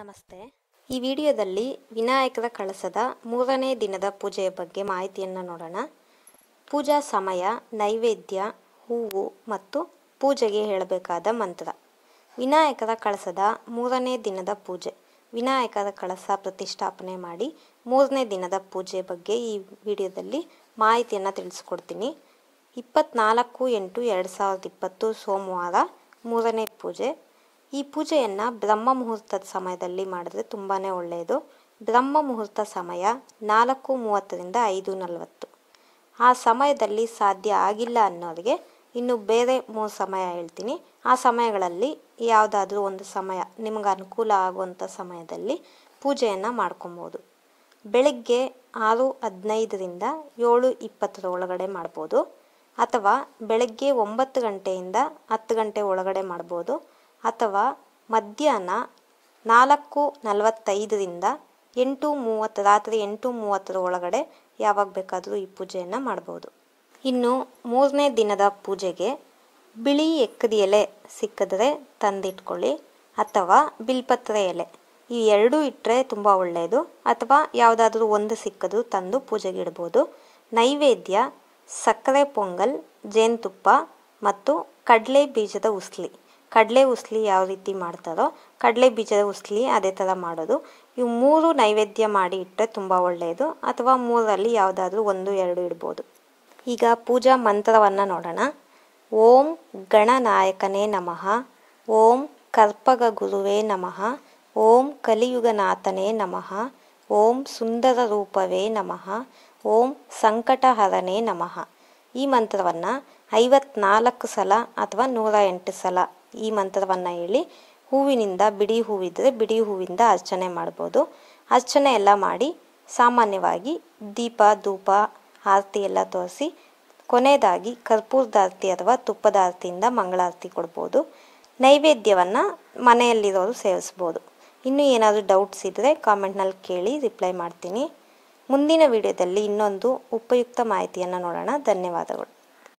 ನಮಸ್ತೆ ಈ ವಿಡಿಯೋದಲ್ಲಿ ವಿನಾಯಕರ ಕಳಸದ ಮೂರನೇ ದಿನದ ಪೂಜೆಯ ಬಗ್ಗೆ ಮಾಹಿತಿಯನ್ನು ನೋಡೋಣ ಪೂಜಾ ಸಮಯ ನೈವೇದ್ಯ ಹೂವು ಮತ್ತು ಪೂಜೆಗೆ ಹೇಳಬೇಕಾದ ಮಂತ್ರ ವಿನಾಯಕದ ಕಳಸದ ಮೂರನೇ ದಿನದ ಪೂಜೆ ವಿನಾಯಕದ ಕಳಸ ಪ್ರತಿಷ್ಠಾಪನೆ ಮಾಡಿ ಮೂರನೇ ದಿನದ ಪೂಜೆ ಬಗ್ಗೆ ಈ ವಿಡಿಯೋದಲ್ಲಿ ಮಾಹಿತಿಯನ್ನು ತಿಳಿಸ್ಕೊಡ್ತೀನಿ ಇಪ್ಪತ್ನಾಲ್ಕು ಎಂಟು ಎರಡು ಸಾವಿರದ ಇಪ್ಪತ್ತು ಸೋಮವಾರ ಮೂರನೇ ಪೂಜೆ ಈ ಪೂಜೆಯನ್ನು ಬ್ರಹ್ಮ ಮುಹೂರ್ತದ ಸಮಯದಲ್ಲಿ ಮಾಡಿದ್ರೆ ತುಂಬಾ ಒಳ್ಳೆಯದು ಬ್ರಹ್ಮ ಮುಹೂರ್ತ ಸಮಯ ನಾಲ್ಕು ಮೂವತ್ತರಿಂದ ಐದು ನಲವತ್ತು ಆ ಸಮಯದಲ್ಲಿ ಸಾಧ್ಯ ಆಗಿಲ್ಲ ಅನ್ನೋರಿಗೆ ಇನ್ನು ಬೇರೆ ಮೂರು ಸಮಯ ಹೇಳ್ತೀನಿ ಆ ಸಮಯಗಳಲ್ಲಿ ಯಾವುದಾದ್ರೂ ಒಂದು ಸಮಯ ನಿಮ್ಗೆ ಅನುಕೂಲ ಆಗುವಂಥ ಸಮಯದಲ್ಲಿ ಪೂಜೆಯನ್ನು ಮಾಡ್ಕೊಬೋದು ಬೆಳಗ್ಗೆ ಆರು ಹದಿನೈದರಿಂದ ಏಳು ಇಪ್ಪತ್ತರ ಒಳಗಡೆ ಮಾಡ್ಬೋದು ಅಥವಾ ಬೆಳಗ್ಗೆ ಒಂಬತ್ತು ಗಂಟೆಯಿಂದ ಹತ್ತು ಗಂಟೆ ಒಳಗಡೆ ಮಾಡ್ಬೋದು ಅಥವಾ ಮಧ್ಯಾಹ್ನ ನಾಲ್ಕು ನಲವತ್ತೈದರಿಂದ ಎಂಟು ಮೂವತ್ತು ರಾತ್ರಿ ಎಂಟು ಮೂವತ್ತರ ಒಳಗಡೆ ಯಾವಾಗ ಬೇಕಾದರೂ ಈ ಪೂಜೆಯನ್ನು ಮಾಡ್ಬೋದು ಇನ್ನು ಮೂರನೇ ದಿನದ ಪೂಜೆಗೆ ಬಿಳಿ ಎಕ್ಕದ ಎಲೆ ಸಿಕ್ಕಿದ್ರೆ ತಂದಿಟ್ಕೊಳ್ಳಿ ಅಥವಾ ಬಿಲ್ಪತ್ರೆ ಎಲೆ ಈ ಎರಡೂ ಇಟ್ಟರೆ ತುಂಬ ಒಳ್ಳೆಯದು ಅಥವಾ ಯಾವುದಾದ್ರೂ ಒಂದು ಸಿಕ್ಕದು ತಂದು ಪೂಜೆಗೆ ಇಡ್ಬೋದು ನೈವೇದ್ಯ ಸಕ್ಕರೆ ಪೊಂಗಲ್ ಜೇನುತುಪ್ಪ ಮತ್ತು ಕಡಲೆ ಬೀಜದ ಉಸ್ಲಿ ಕಡಲೆ ಉಸ್ಲಿ ಯಾವ ರೀತಿ ಮಾಡ್ತಾರೋ ಕಡಲೆ ಬೀಜದ ಉಸ್ಲಿ ಅದೇ ಥರ ಮಾಡೋದು ಇವು ಮೂರು ನೈವೇದ್ಯ ಮಾಡಿ ಇಟ್ಟರೆ ತುಂಬ ಒಳ್ಳೆಯದು ಅಥವಾ ಮೂರರಲ್ಲಿ ಯಾವುದಾದ್ರೂ ಒಂದು ಎರಡು ಇಡ್ಬೋದು ಈಗ ಪೂಜಾ ಮಂತ್ರವನ್ನು ನೋಡೋಣ ಓಂ ಗಣನಾಯಕನೇ ನಮಃ ಓಂ ಕರ್ಪಗ ಗುರುವೇ ನಮಃ ಓಂ ಕಲಿಯುಗನಾಥನೇ ನಮಃ ಓಂ ಸುಂದರ ರೂಪವೇ ನಮಃ ಓಂ ಸಂಕಟಹರನೇ ನಮಃ ಈ ಮಂತ್ರವನ್ನು ಐವತ್ನಾಲ್ಕು ಸಲ ಅಥವಾ ನೂರ ಎಂಟು ಸಲ ಈ ಮಂತ್ರವನ್ನು ಹೇಳಿ ಹೂವಿನಿಂದ ಬಿಡಿ ಹೂವಿದ್ದರೆ ಬಿಡಿ ಹೂವಿಂದ ಅರ್ಚನೆ ಮಾಡ್ಬೋದು ಅರ್ಚನೆ ಎಲ್ಲ ಮಾಡಿ ಸಾಮಾನ್ಯವಾಗಿ ದೀಪ ಧೂಪ ಆರತಿ ಎಲ್ಲ ತೋರಿಸಿ ಕೊನೆಯದಾಗಿ ಕರ್ಪೂರದ ಆರತಿ ಅಥವಾ ತುಪ್ಪದ ಆರತಿಯಿಂದ ಮಂಗಳಾರತಿ ಕೊಡ್ಬೋದು ನೈವೇದ್ಯವನ್ನು ಮನೆಯಲ್ಲಿರೋರು ಸೇವಿಸ್ಬೋದು ಇನ್ನೂ ಏನಾದರೂ ಡೌಟ್ಸ್ ಇದ್ದರೆ ಕಾಮೆಂಟ್ನಲ್ಲಿ ಕೇಳಿ ರಿಪ್ಲೈ ಮಾಡ್ತೀನಿ ಮುಂದಿನ ವಿಡಿಯೋದಲ್ಲಿ ಇನ್ನೊಂದು ಉಪಯುಕ್ತ ಮಾಹಿತಿಯನ್ನು ನೋಡೋಣ ಧನ್ಯವಾದಗಳು